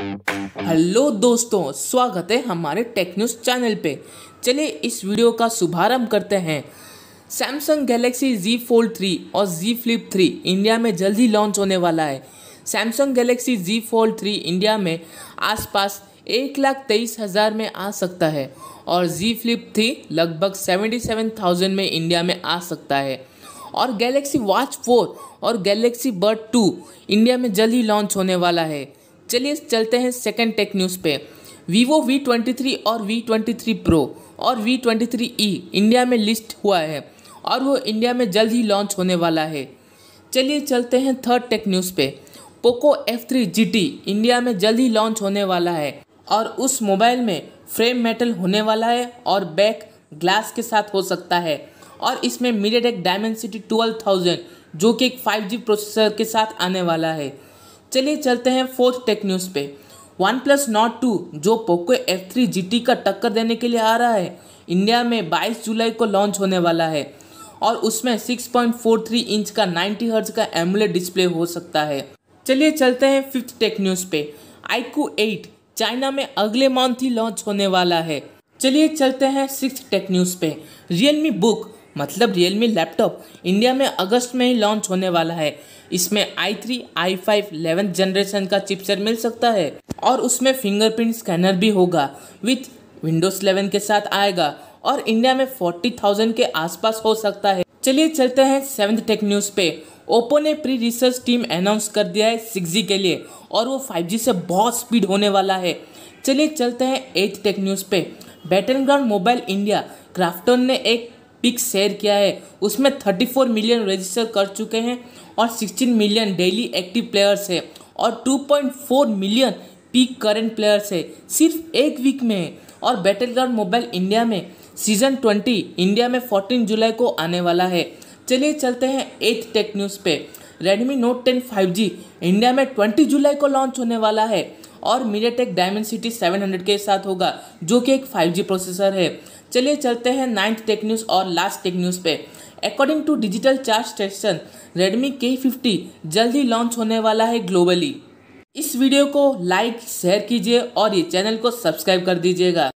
hello दोस्तों स्वागत है हमारे टेक न्यूज़ चैनल पे चलिए इस वीडियो का शुभारंभ करते हैं सैमसंग गैलेक्सी Z Fold 3 और Z Flip 3 इंडिया में जल्द ही लॉन्च होने वाला है Samsung Galaxy Z Fold 3 India में आसपास एक लाख तेईस हज़ार में आ सकता है और Z Flip 3 लगभग सेवेंटी सेवन थाउजेंड में इंडिया में आ सकता है और गैलेक्सी वॉच 4 और गैलेक्सी बर्ड 2 इंडिया में जल्द ही लॉन्च होने वाला है चलिए चलते हैं सेकेंड टेक न्यूज़ पे वीवो वी ट्वेंटी थ्री और वी ट्वेंटी थ्री प्रो और V twenty three E India में लिस्ट हुआ है और वो इंडिया में जल्द ही लॉन्च होने वाला है चलिए चलते हैं थर्ड टेक न्यूज़ पे Poco F three GT India इंडिया में जल्द ही लॉन्च होने वाला है और उस मोबाइल में फ्रेम मेटल होने वाला है और बैक ग्लास के साथ हो सकता है और इसमें मीडियाटेक डायमेंसिटी ट्वेल्व थाउजेंड जो कि एक फाइव जी प्रोसेसर के साथ आने वाला है चलिए चलते हैं फोर्थ टेक न्यूज़ पे वन प्लस नॉट टू जो पोको एफ थ्री जी टी का टक्कर देने के लिए आ रहा है इंडिया में 22 जुलाई को लॉन्च होने वाला है और उसमें 6.43 इंच का 90 हर्ज का एमुलेट डिस्प्ले हो सकता है चलिए चलते हैं फिफ्थ टेक न्यूज़ पे आईकू एट चाइना में अगले मंथ ही लॉन्च होने वाला है चलिए चलते हैं सिक्स टेक न्यूज़ पे रियलमी बुक मतलब रियलमी लैपटॉप इंडिया में अगस्त में ही लॉन्च होने वाला है इसमें i three i five eleventh generation का चिपसेट मिल सकता है और उसमें फिंगरप्रिंट स्कैनर भी होगा विथ विंडोज 11 के साथ आएगा और इंडिया में 40,000 के आसपास हो सकता है चलिए चलते हैं सेवन टेक न्यूज़ पे ओप्पो ने प्री रिसर्च टीम अनाउंस कर दिया है सिक्स के लिए और वो फाइव से बहुत स्पीड होने वाला है चलिए चलते हैं एट टेक न्यूज़ पे battle ground mobile India Krafton ने एक पिक शेयर किया है उसमें 34 मिलियन रजिस्टर कर चुके हैं और 16 मिलियन डेली एक्टिव प्लेयर्स है और 2.4 मिलियन पिक करेंट प्लेयर्स है सिर्फ एक वीक में है और बैटल ग्राउंड मोबाइल इंडिया में सीजन 20 इंडिया में 14 जुलाई को आने वाला है चलिए चलते हैं एथ टेक न्यूज़ पे Redmi Note five G India में ट्वेंटी जुलाई को लॉन्च होने वाला है और MediaTek city seven hundred के साथ होगा जो कि एक जी प्रोसेसर है चलिए चलते हैं नाइन्थ टेक न्यूज़ और लास्ट टेक न्यूज़ पे according to digital charge station Redmi K fifty जल्द ही लॉन्च होने वाला है ग्लोबली इस वीडियो को लाइक शेयर कीजिए और ये चैनल को सब्सक्राइब कर दीजिएगा